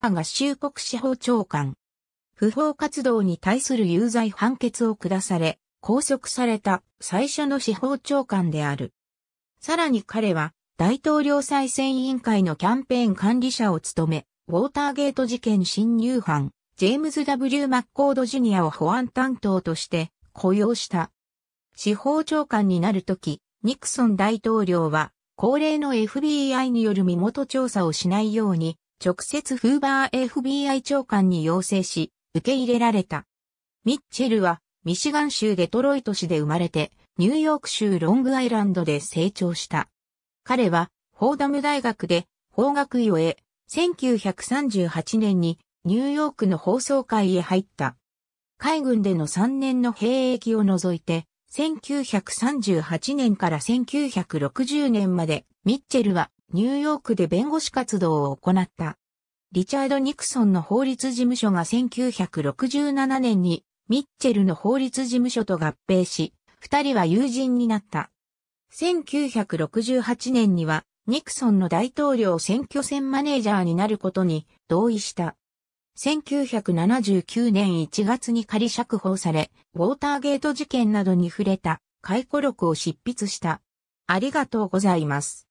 合衆国司法長官。不法活動に対する有罪判決を下され、拘束された最初の司法長官である。さらに彼は大統領再選委員会のキャンペーン管理者を務め、ウォーターゲート事件侵入犯、ジェームズ・ W・ マッコード・ジュニアを保安担当として雇用した。司法長官になるとき、ニクソン大統領は、恒例の FBI による身元調査をしないように直接フーバー FBI 長官に要請し、受け入れられた。ミッチェルは、ミシガン州デトロイト市で生まれて、ニューヨーク州ロングアイランドで成長した。彼は、フォーダム大学で法学位を得、1938年にニューヨークの放送会へ入った。海軍での3年の兵役を除いて、1938年から1960年まで、ミッチェルはニューヨークで弁護士活動を行った。リチャード・ニクソンの法律事務所が1967年にミッチェルの法律事務所と合併し、二人は友人になった。1968年にはニクソンの大統領選挙戦マネージャーになることに同意した。1979年1月に仮釈放され、ウォーターゲート事件などに触れた解雇録を執筆した。ありがとうございます。